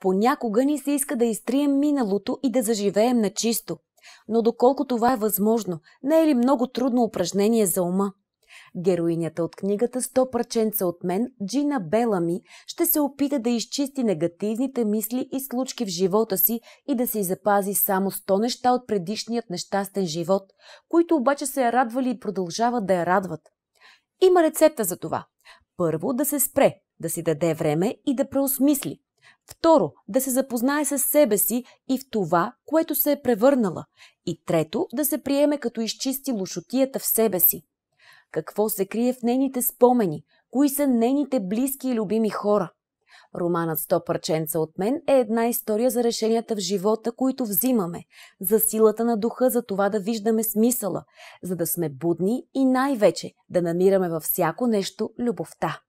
Понякога ни се иска да изтрием миналото и да заживеем на чисто. Но доколко това е възможно, не е ли много трудно упражнение за ума? Героинята от книгата «100 парченца от мен» Джина Белами ще се опита да изчисти негативните мисли и случки в живота си и да си запази само сто неща от предишният нещастен живот, които обаче се я радвали и продължават да я радват. Има рецепта за това. Първо да се спре, да си даде време и да преосмисли – Второ, да се запознае с себе си и в това, което се е превърнала. И трето, да се приеме като изчисти лошотията в себе си. Какво се крие в нейните спомени? Кои са нейните близки и любими хора? Романът «Сто парченца от мен» е една история за решенията в живота, които взимаме, за силата на духа, за това да виждаме смисъла, за да сме будни и най-вече да намираме във всяко нещо любовта.